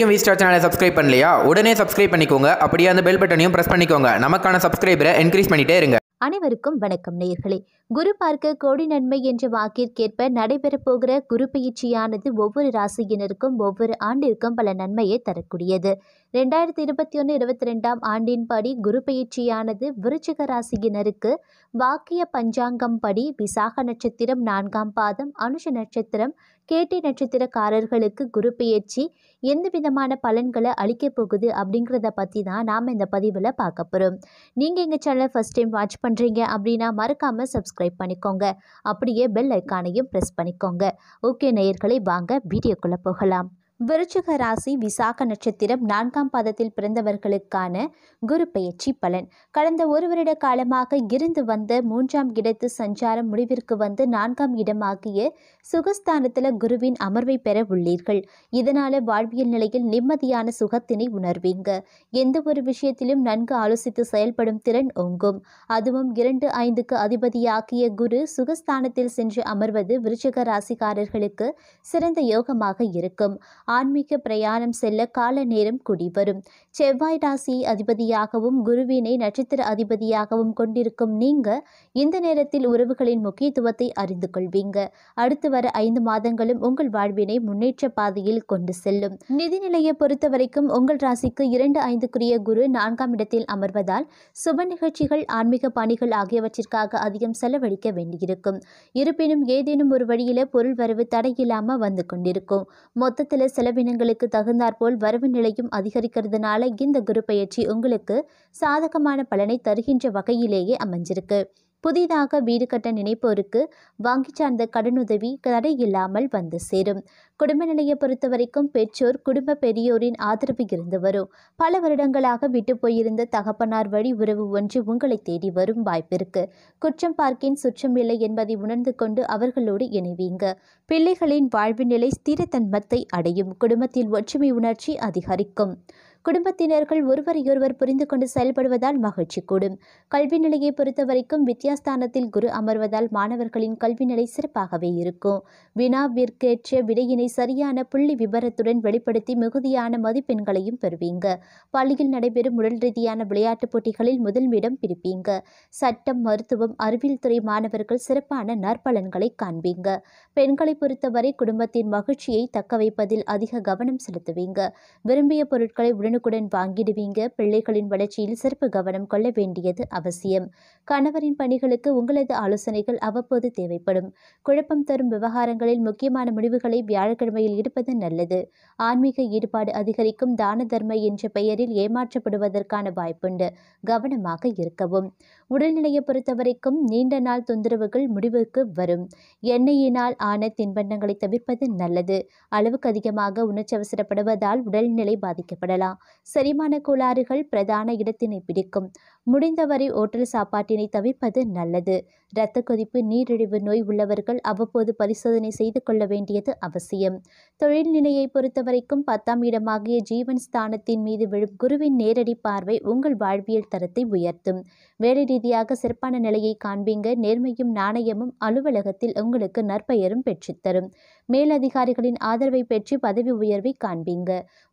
வரைக்கும் வீஸ்டார் சேனலை சப்ஸ்கிரைப் பண்ணலையா உடனே சப்ஸ்கிரைப் பண்ணிக்கோங்க அப்படியே அந்த பெல் பட்டனையும் பிரஸ் பண்ணிக்கோங்க நமக்கான சப்ஸ்கிரைபரை என்கிரீஸ் பண்ணிட்டே இருங்க அனைவருக்கும் வணக்கம் நேயர்களே குரு பார்க்க கோடி நன்மை என்ற வாக்கிற்கேற்ப நடைபெறப் போகிற குரு பயிற்சியானது ஒவ்வொரு ராசியினருக்கும் ஒவ்வொரு ஆண்டிற்கும் பல நன்மையை தரக்கூடியது ரெண்டாயிரத்தி இருபத்தி ஒன்று இருபத்தி ரெண்டாம் ஆண்டின்படி குரு பயிற்சியானது விருச்சிக ராசியினருக்கு வாக்கிய பஞ்சாங்கம் படி விசாக நட்சத்திரம் நான்காம் பாதம் அனுஷ நட்சத்திரம் கேட்டி நட்சத்திரக்காரர்களுக்கு குரு பயிற்சி எந்த விதமான பலன்களை அளிக்கப் போகுது அப்படிங்கிறத பற்றி தான் நாம் இந்த பதிவில் பார்க்க போகிறோம் நீங்கள் எங்கள் சேனலை ஃபஸ்ட் டைம் வாட்ச் பண்ணுறீங்க அப்படின்னா மறக்காமல் சப்ஸ்கிரைப் பண்ணிக்கோங்க அப்படியே பெல் ஐக்கானையும் ப்ரெஸ் பண்ணிக்கோங்க ஓகே நேயர்களை வாங்க வீடியோக்குள்ளே போகலாம் விருச்சிக ராசி விசாக நட்சத்திரம் நான்காம் பாதத்தில் பிறந்தவர்களுக்கான குரு பயிற்சி பலன் கடந்த ஒரு வருட காலமாக இருந்து வந்த மூன்றாம் இடத்து சஞ்சாரம் முடிவிற்கு வந்து நான்காம் இடமாகிய சுகஸ்தானத்தில் குருவின் அமர்வை பெற உள்ளீர்கள் இதனால வாழ்வியல் நிலையில் நிம்மதியான சுகத்தினை உணர்வீங்க எந்த ஒரு விஷயத்திலும் நன்கு ஆலோசித்து செயல்படும் திறன் ஒங்கும் அதுவும் இரண்டு ஐந்துக்கு அதிபதியாகிய குரு சுகஸ்தானத்தில் சென்று அமர்வது விருச்சிக ராசிக்காரர்களுக்கு சிறந்த யோகமாக இருக்கும் ஆன்மீக பிரயாணம் செல்ல கால நேரம் குடிவரும் செவ்வாய் ராசி அதிபதியாகவும் குருவினை நட்சத்திர அதிபதியாகவும் கொண்டிருக்கும் நீங்க இந்த நேரத்தில் உறவுகளின் முக்கியத்துவத்தை அறிந்து கொள்வீங்க அடுத்து வர ஐந்து மாதங்களும் உங்கள் வாழ்வினை முன்னேற்ற பாதையில் கொண்டு செல்லும் நிதிநிலையை பொறுத்தவரைக்கும் உங்கள் ராசிக்கு இரண்டு ஐந்துக்குரிய குரு நான்காம் இடத்தில் அமர்வதால் சுப நிகழ்ச்சிகள் ஆன்மீக பணிகள் ஆகியவற்றிற்காக அதிகம் செலவழிக்க வேண்டியிருக்கும் இருப்பினும் ஏதேனும் ஒரு வழியில பொருள் வரவு தடையில்லாமல் வந்து கொண்டிருக்கும் மொத்தத்தில் செலவினங்களுக்கு தகுந்தாற்போல் வரவு நிலையும் அதிகரிக்கிறதுனால இந்த குரு பயிற்சி உங்களுக்கு சாதகமான பலனை தருகின்ற வகையிலேயே அமைஞ்சிருக்கு புதிதாக வீடு கட்ட நினைப்போருக்கு வங்கி சார்ந்த கடனுதவி இல்லாமல் வந்து சேரும் குடும்ப நிலையை பொறுத்த வரைக்கும் பெற்றோர் குடும்ப பெரியோரின் ஆதரவு இருந்து வரும் பல வருடங்களாக விட்டு போயிருந்த தகப்பனார் வழி உறவு ஒன்று உங்களை தேடி வரும் வாய்ப்பிருக்கு குற்றம் பார்க்கின் சுற்றம் இல்லை என்பதை உணர்ந்து கொண்டு அவர்களோடு இணைவீங்க பிள்ளைகளின் வாழ்வு நிலை ஸ்திரத்தன்மத்தை அடையும் குடும்பத்தில் ஒற்றுமை உணர்ச்சி அதிகரிக்கும் குடும்பத்தினர்கள் ஒருவரையொருவர் புரிந்து கொண்டு செயல்படுவதால் மகிழ்ச்சி கூடும் கல்வி நிலையை பொறுத்த வரைக்கும் வித்தியாஸ்தானத்தில் குரு அமர்வதால் மாணவர்களின் கல்வி நிலை சிறப்பாகவே இருக்கும் வினாவிற்கேற்ற விடையினை சரியான புள்ளி விபரத்துடன் வெளிப்படுத்தி மிகுதியான மதிப்பெண்களையும் பெறுவீங்க பள்ளியில் நடைபெறும் உடல் ரீதியான விளையாட்டுப் போட்டிகளில் முதல்விடம் பிடிப்பீங்க சட்டம் மருத்துவம் அறிவியல் துறை மாணவர்கள் சிறப்பான நற்பலன்களை காண்பீங்க பெண்களை பொறுத்தவரை குடும்பத்தின் மகிழ்ச்சியை தக்க வைப்பதில் அதிக கவனம் செலுத்துவீங்க விரும்பிய பொருட்களை உடனே உடனுக்குடன் வாங்கிடுவீங்க பிள்ளைகளின் வளர்ச்சியில் சிறப்பு கவனம் கொள்ள வேண்டியது அவசியம் கணவரின் பணிகளுக்கு உங்களது ஆலோசனைகள் அவ்வப்போது தேவைப்படும் குழப்பம் தரும் விவகாரங்களில் முக்கியமான முடிவுகளை வியாழக்கிழமையில் எடுப்பது நல்லது ஆன்மீக ஈடுபாடு அதிகரிக்கும் தான தர்ம என்ற பெயரில் ஏமாற்றப்படுவதற்கான வாய்ப்புண்டு கவனமாக இருக்கவும் உடல்நிலையை பொறுத்தவரைக்கும் நீண்ட நாள் தொந்தரவுகள் முடிவுக்கு வரும் எண்ணெயினால் ஆன தின்பண்டங்களை தவிர்ப்பது நல்லது அளவுக்கு அதிகமாக உணர்ச்சி அவசரப்படுவதால் உடல்நிலை பாதிக்கப்படலாம் செரிமான கோளாறுகள் பிரதான இடத்தினை பிடிக்கும் முடிந்தவரை ஓட்டல் சாப்பாட்டினை தவிர்ப்பது நல்லது இரத்த கொதிப்பு நீரிழிவு நோய் உள்ளவர்கள் அவ்வப்போது பரிசோதனை செய்து கொள்ள வேண்டியது அவசியம் தொழில் நிலையை பொறுத்தவரைக்கும் பத்தாம் இடமாகிய ஜீவன் ஸ்தானத்தின் மீது விழும் குருவின் நேரடி பார்வை உங்கள் வாழ்வியல் தரத்தை உயர்த்தும் வேலை ரீதியாக சிறப்பான நிலையை காண்பீங்க நேர்மையும் நாணயமும் அலுவலகத்தில் உங்களுக்கு நற்பெயரும் பெற்றுத்தரும் மேலதிகாரிகளின் ஆதரவை பெற்று பதவி உயர்வை காண்பீங்க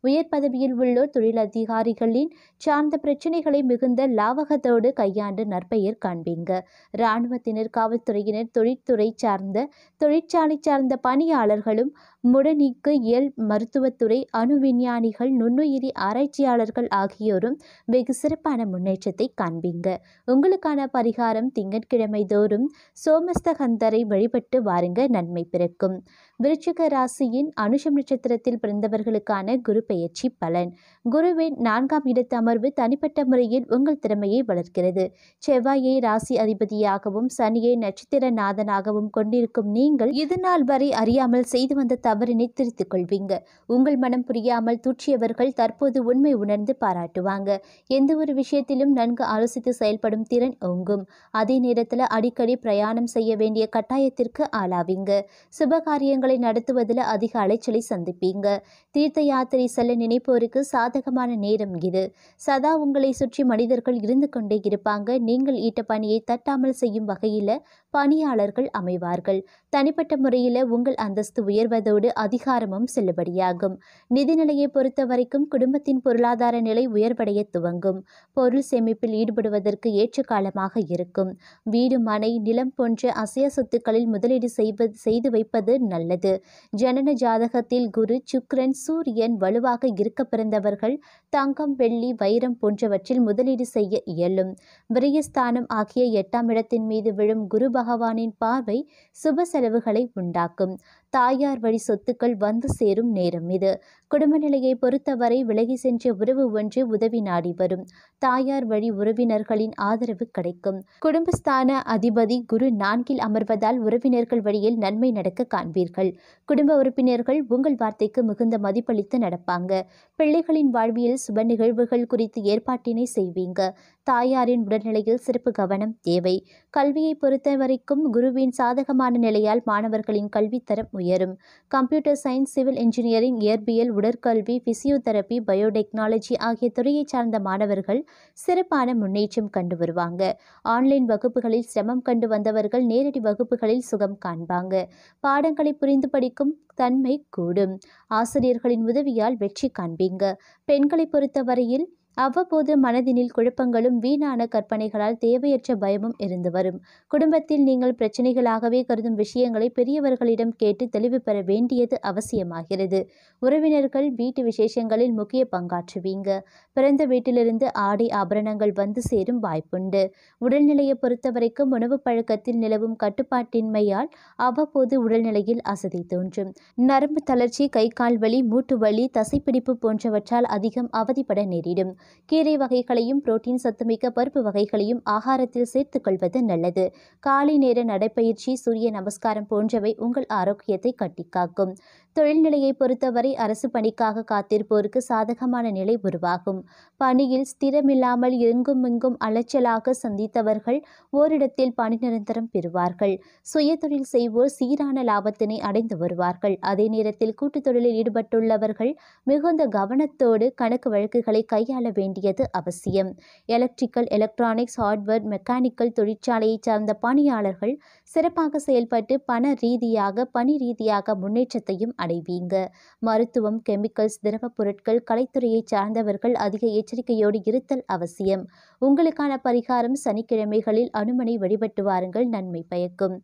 உயர் பதவியில் உள்ளோர் தொழிலதிகாரிகளின் சார்ந்த பிரச்சனைகளை மிகுந்த லாவகத்தோடு கையாண்டு நற்பெயர் காண்பீங்க இராணுவத்தினர் காவல்துறையினர் தொழிற்துறை சார்ந்த தொழிற்சாலை சார்ந்த பணியாளர்களும் இயல் மருத்துவத்துறை அணு விஞ்ஞானிகள் நுண்ணுயிரி ஆராய்ச்சியாளர்கள் ஆகியோரும் வெகு சிறப்பான முன்னேற்றத்தை காண்பீங்க உங்களுக்கான பரிகாரம் திங்கட்கிழமை தோறும் சோமஸ்தகந்தரை வழிபட்டு வாருங்க நன்மை பிறக்கும் விருச்சிக ராசியின் அனுஷம் நட்சத்திரத்தில் பிறந்தவர்களுக்கான குரு பெயர்ச்சி பலன் குருவின் நான்காம் இடத்து அமர்வு தனிப்பட்ட முறையில் உங்கள் திறமையை வளர்க்கிறது செவ்வாயை ராசி அதிபதியாகவும் சனியை நட்சத்திர நாதனாகவும் கொண்டிருக்கும் நீங்கள் இதுநாள் வரை அறியாமல் செய்து வந்த தவறினை திருத்திக் கொள்வீங்க உங்கள் மனம் புரியாமல் தூற்றியவர்கள் தற்போது உண்மை உணர்ந்து பாராட்டுவாங்க எந்த ஒரு விஷயத்திலும் நன்கு ஆலோசித்து செயல்படும் திறன் ஓங்கும் அதே நேரத்தில் அடிக்கடி பிரயாணம் செய்ய வேண்டிய கட்டாயத்திற்கு ஆளாவீங்க சுபகாரியங்களை நடத்துவதில் அதிக அலைச்சலை சந்திப்பீங்க தீர்த்த யாத்திரை செல்ல நினைப்போருக்கு சாதகமான நேரம் இது சதா உங்களை சுற்றி மனிதர்கள் இருந்து கொண்டே இருப்பாங்க நீங்கள் ஈட்ட பணியை தட்டாமல் செய்யும் வகையில் பணியாளர்கள் அமைவார்கள் தனிப்பட்ட முறையில் உங்கள் அந்தஸ்து உயர்வதோடு அதிகாரமும் செல்லுபடியாகும் நிதிநிலையை பொறுத்த வரைக்கும் குடும்பத்தின் பொருளாதார நிலை உயர்வடைய துவங்கும் பொருள் சேமிப்பில் ஈடுபடுவதற்கு ஏற்ற காலமாக இருக்கும் வீடு மனை நிலம் போன்ற அசைய சொத்துக்களில் முதலீடு செய்வது செய்து வைப்பது நல்லது ஜனன ஜாதகத்தில் குரு சுக்ரன் சூரியன் வலுவாக இருக்க பிறந்தவர்கள் தங்கம் வெள்ளி வைரம் போன்றவற்றில் முதலீடு செய்ய இயலும் விரயஸ்தானம் ஆகிய எட்டாம் இடத்தின் மீது விழும் குரு பகவானின் பார்வை சுப செலவுகளை உண்டாக்கும் தாயார் வழி சொத்துக்கள் வந்து சேரும் நேரம் இது குடும்ப நிலையை பொறுத்தவரை விலகி சென்ற உறவு ஒன்று உதவி நாடி வரும் தாயார் வழி உறவினர்களின் ஆதரவு கிடைக்கும் குடும்பஸ்தான அதிபதி குரு நான்கில் அமர்வதால் உறவினர்கள் வழியில் நன்மை நடக்க காண்பீர்கள் குடும்ப உறுப்பினர்கள் உங்கள் வார்த்தைக்கு மிகுந்த மதிப்பளித்து நடப்பாங்க பிள்ளைகளின் வாழ்வியல் சுப நிகழ்வுகள் குறித்து ஏற்பாட்டினை செய்வீங்க தாயாரின் உடல்நிலையில் சிறப்பு கவனம் தேவை கல்வியை பொறுத்த வரைக்கும் குருவின் சாதகமான நிலையால் மாணவர்களின் கல்வித்தரம் உயரும் கம்ப்யூட்டர் சயின்ஸ் சிவில் இன்ஜினியரிங் இயற்பியல் உடற்கல்வி பிசியோதெரப்பி பயோடெக்னாலஜி ஆகிய துறையை சார்ந்த மாணவர்கள் சிறப்பான முன்னேற்றம் கண்டு வருவாங்க ஆன்லைன் வகுப்புகளில் சிரமம் கண்டு வந்தவர்கள் நேரடி வகுப்புகளில் சுகம் காண்பாங்க பாடங்களை புரிந்து படிக்கும் தன்மை கூடும் ஆசிரியர்களின் உதவியால் வெற்றி காண்பீங்க பெண்களை பொறுத்தவரையில் அவ்வப்போது மனதினில் குழப்பங்களும் வீணான கற்பனைகளால் தேவையற்ற பயமும் இருந்து வரும் குடும்பத்தில் நீங்கள் பிரச்சனைகளாகவே கருதும் விஷயங்களை பெரியவர்களிடம் கேட்டு தெளிவு பெற வேண்டியது அவசியமாகிறது உறவினர்கள் வீட்டு விசேஷங்களில் முக்கிய பங்காற்றுவீங்க பிறந்த வீட்டிலிருந்து ஆடை ஆபரணங்கள் வந்து சேரும் வாய்ப்புண்டு உடல்நிலையை பொறுத்தவரைக்கும் உணவு பழக்கத்தில் நிலவும் கட்டுப்பாட்டின்மையால் அவ்வப்போது உடல்நிலையில் அசதி தோன்றும் நரம்பு தளர்ச்சி கை கால் வலி மூட்டு வலி தசைப்பிடிப்பு போன்றவற்றால் அதிகம் அவதிப்பட நேரிடும் கீரை வகைகளையும் புரோட்டீன் சத்துமிக்க பருப்பு வகைகளையும் ஆகாரத்தில் சேர்த்துக் கொள்வது நல்லது காலை நேர நடைப்பயிற்சி சூரிய நமஸ்காரம் போன்றவை உங்கள் ஆரோக்கியத்தை கட்டிக்காக்கும் தொழில்நிலையை பொறுத்தவரை அரசு பணிக்காக காத்திருப்போருக்கு சாதகமான நிலை உருவாகும் பணியில் ஸ்திரமில்லாமல் எங்கும் இங்கும் அலைச்சலாக சந்தித்தவர்கள் ஓரிடத்தில் பணி நிரந்தரம் பெறுவார்கள் சுய தொழில் செய்வோர் சீரான லாபத்தினை அடைந்து வருவார்கள் அதே நேரத்தில் கூட்டுத் தொழிலில் ஈடுபட்டுள்ளவர்கள் மிகுந்த கவனத்தோடு கணக்கு வழக்குகளை கையாள வேண்டியது அவசியம் எலக்ட்ரிக்கல் எலக்ட்ரானிக்ஸ் ஹார்ட்வேர் மெக்கானிக்கல் தொழிற்சாலையை சார்ந்த பணியாளர்கள் சிறப்பாக செயல்பட்டு பண ரீதியாக பணி ரீதியாக முன்னேற்றத்தையும் அடைவீங்க மருத்துவம் கெமிக்கல்ஸ் திரவப் பொருட்கள் கலைத்துறையை சார்ந்தவர்கள் அதிக எச்சரிக்கையோடு இருத்தல் அவசியம் உங்களுக்கான பரிகாரம் சனிக்கிழமைகளில் அனுமனை வழிபட்டு வாருங்கள் நன்மை பயக்கும்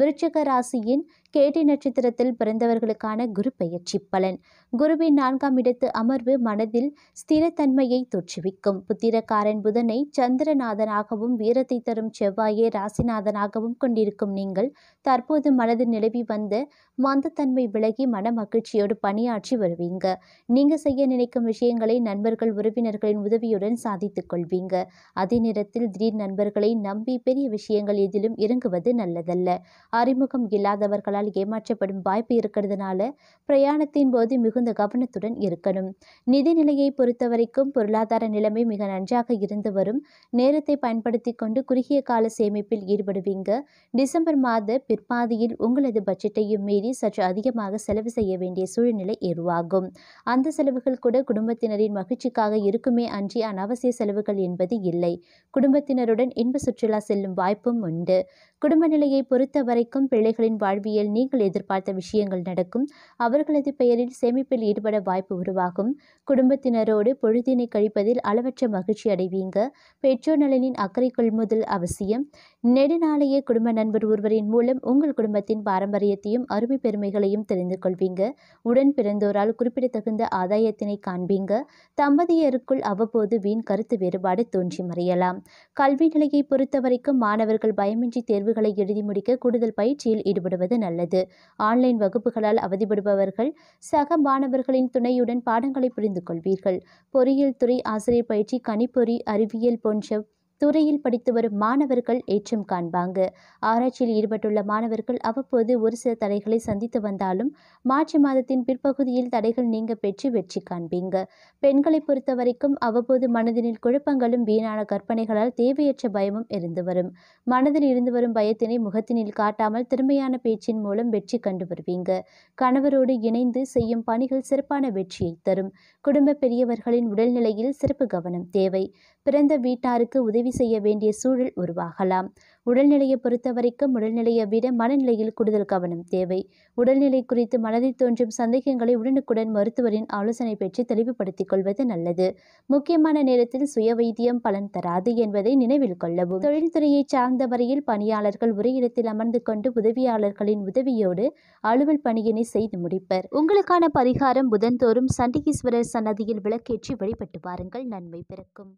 விருட்சக ராசியின் கேட்டி நட்சத்திரத்தில் பிறந்தவர்களுக்கான குரு பயிற்சி பலன் குருவின் நான்காம் இடத்து அமர்வு மனதில் ஸ்திரத்தன்மையை தொற்றுவிக்கும் புத்திரக்காரன் புதனை சந்திரநாதனாகவும் வீரத்தை தரும் செவ்வாயை ராசிநாதனாகவும் கொண்டிருக்கும் நீங்கள் தற்போது மனது நிலவி வந்த மந்தத்தன்மை விலகி மன மகிழ்ச்சியோடு பணியாற்றி வருவீங்க நீங்க செய்ய நினைக்கும் விஷயங்களை நண்பர்கள் உறவினர்களின் உதவியுடன் சாதித்துக் கொள்வீங்க அதே நேரத்தில் திடீர் நண்பர்களை நம்பி பெரிய விஷயங்கள் எதிலும் இறங்குவது நல்லதல்ல அறிமுகம் இல்லாதவர்கள் அவர்களால் ஏமாற்றப்படும் வாய்ப்பு இருக்கிறதுனால பிரயாணத்தின் போது மிகுந்த கவனத்துடன் இருக்கணும் நிதி நிலையை பொறுத்தவரைக்கும் பொருளாதார நிலைமை மிக நன்றாக இருந்து வரும் நேரத்தை பயன்படுத்தி கொண்டு குறுகிய கால சேமிப்பில் ஈடுபடுவீங்க டிசம்பர் மாத பிற்பாதியில் உங்களது பட்ஜெட்டையும் மீறி சற்று அதிகமாக செலவு செய்ய வேண்டிய சூழ்நிலை ஏதுவாகும் அந்த செலவுகள் கூட குடும்பத்தினரின் மகிழ்ச்சிக்காக இருக்குமே அன்றி அனவசிய செலவுகள் என்பது இல்லை குடும்பத்தினருடன் இன்ப சுற்றுலா செல்லும் வாய்ப்பும் உண்டு குடும்ப நிலையை பொறுத்த வரைக்கும் பிள்ளைகளின் வாழ்வியல் வாழ்க்கையில் நீங்கள் எதிர்பார்த்த விஷயங்கள் நடக்கும் அவர்களது பெயரில் சேமிப்பில் ஈடுபட வாய்ப்பு உருவாகும் குடும்பத்தினரோடு பொழுதினை கழிப்பதில் அளவற்ற மகிழ்ச்சி அடைவீங்க பெற்றோர் நலனின் அக்கறை கொள்முதல் அவசியம் நெடுநாளைய குடும்ப நண்பர் ஒருவரின் மூலம் உங்கள் குடும்பத்தின் பாரம்பரியத்தையும் அருமை பெருமைகளையும் தெரிந்து கொள்வீங்க உடன் பிறந்தோரால் குறிப்பிடத்தகுந்த ஆதாயத்தினை காண்பீங்க தம்பதியருக்குள் அவ்வப்போது வீண் கருத்து வேறுபாடு தோன்றி மறையலாம் கல்வி நிலையை பொறுத்தவரைக்கும் மாணவர்கள் பயமின்றி தேர்வுகளை எழுதி முடிக்க கூடுதல் பயிற்சியில் ஈடுபடுவது நல்லது நல்லது ஆன்லைன் வகுப்புகளால் அவதிப்படுபவர்கள் சக மாணவர்களின் துணையுடன் பாடங்களை புரிந்து கொள்வீர்கள் பொறியியல் துறை ஆசிரியர் பயிற்சி கணிப்பொறி அறிவியல் போன்ற துறையில் படித்து வரும் மாணவர்கள் ஏற்றம் காண்பாங்க ஆராய்ச்சியில் ஈடுபட்டுள்ள மாணவர்கள் அவ்வப்போது ஒரு சில தடைகளை சந்தித்து வந்தாலும் மார்ச் மாதத்தின் பிற்பகுதியில் தடைகள் நீங்க பெற்று வெற்றி காண்பீங்க பெண்களை பொறுத்த வரைக்கும் அவ்வப்போது மனதினில் குழப்பங்களும் வீணான கற்பனைகளால் தேவையற்ற பயமும் இருந்து வரும் மனதில் இருந்து வரும் பயத்தினை முகத்தினில் காட்டாமல் திறமையான பேச்சின் மூலம் வெற்றி கண்டு வருவீங்க கணவரோடு இணைந்து செய்யும் பணிகள் சிறப்பான வெற்றியை தரும் குடும்ப பெரியவர்களின் உடல்நிலையில் சிறப்பு கவனம் தேவை பிறந்த வீட்டாருக்கு உதவி செய்ய வேண்டிய சூழல் உருவாகலாம் உடல்நிலையை பொறுத்தவரைக்கும் உடல்நிலையை விட மனநிலையில் கூடுதல் கவனம் தேவை உடல்நிலை குறித்து மனதில் தோன்றும் சந்தேகங்களை உடனுக்குடன் மருத்துவரின் ஆலோசனை பெற்று தெளிவுபடுத்திக் கொள்வது நல்லது முக்கியமான நேரத்தில் சுய வைத்தியம் பலன் தராது என்பதை நினைவில் கொள்ளவும் தொழில்துறையை சார்ந்த வரையில் பணியாளர்கள் ஒரே இடத்தில் அமர்ந்து கொண்டு உதவியாளர்களின் உதவியோடு அலுவல் பணியினை செய்து முடிப்பர் உங்களுக்கான பரிகாரம் புதன்தோறும் சண்டிகீஸ்வரர் சன்னதியில் விளக்கேற்றி வழிபட்டு வாருங்கள் நன்மை பிறக்கும்